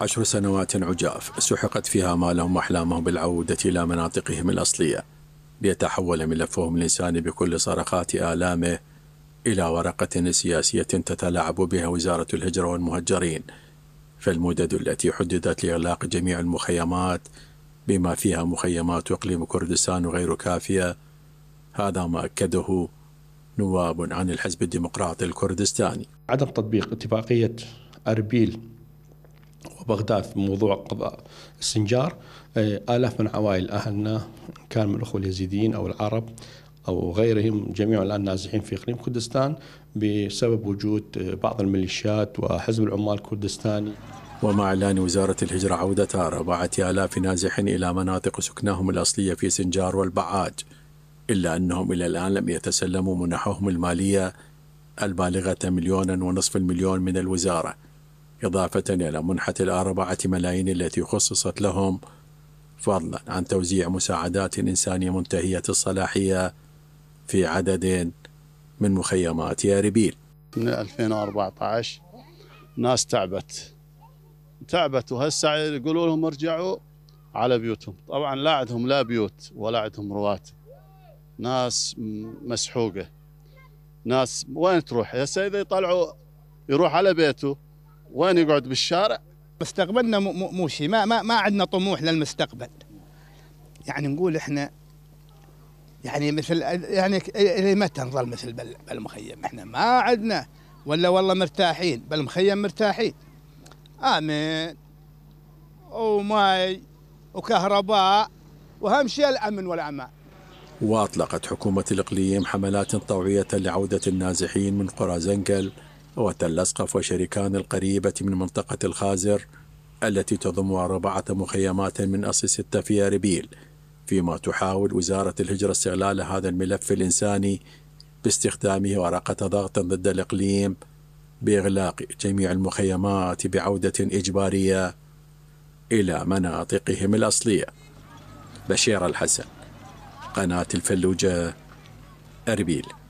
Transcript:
عشر سنوات عجاف سحقت فيها مالهم وأحلامهم بالعودة إلى مناطقهم الأصلية ليتحول ملفهم الإنساني بكل صرخات آلامه إلى ورقة سياسية تتلاعب بها وزارة الهجرة والمهجرين فالمدد التي حددت لإغلاق جميع المخيمات بما فيها مخيمات إقليم كردستان غير كافية هذا ما أكده نواب عن الحزب الديمقراطي الكردستاني عدم تطبيق اتفاقية أربيل وبغداد في موضوع قضاء السنجار آه، آلاف من عوائل أهلنا كان من الأخوة اليزيديين أو العرب أو غيرهم جميع الآن نازحين في إقليم كردستان بسبب وجود آه، بعض الميليشيات وحزب العمال الكردستاني ومع إعلان وزارة الهجرة عودة أربعة آلاف نازح إلى مناطق سكنهم الأصلية في سنجار والبعاج إلا أنهم إلى الآن لم يتسلموا منحهم المالية البالغة مليونا ونصف المليون من الوزارة إضافة إلى منحة الأربعة ملايين التي خصصت لهم فضلا عن توزيع مساعدات إنسانية منتهية الصلاحية في عدد من مخيمات ياربيل من 2014 ناس تعبت تعبت وهسه يقولوا لهم ارجعوا على بيوتهم طبعا لا عندهم لا بيوت ولا عندهم رواتب ناس مسحوقه ناس وين تروح هسه اذا يطلعوا يروح على بيته وين يقعد بالشارع مستقبلنا شيء ما ما ما عندنا طموح للمستقبل يعني نقول احنا يعني مثل يعني الى متى نظل مثل بالمخيم احنا ما عندنا ولا والله مرتاحين بالمخيم مرتاحين امن وماي وكهرباء واهم شيء الامن والامان واطلقت حكومه الاقليم حملات طوعيه لعوده النازحين من قرى زنقل وتل أسقف وشركان القريبة من منطقة الخازر التي تضم أربعة مخيمات من أصل ستة في أربيل فيما تحاول وزارة الهجرة استغلال هذا الملف الإنساني باستخدامه ورقة ضغط ضد الإقليم بإغلاق جميع المخيمات بعودة إجبارية إلى مناطقهم الأصلية بشير الحسن قناة الفلوجة أربيل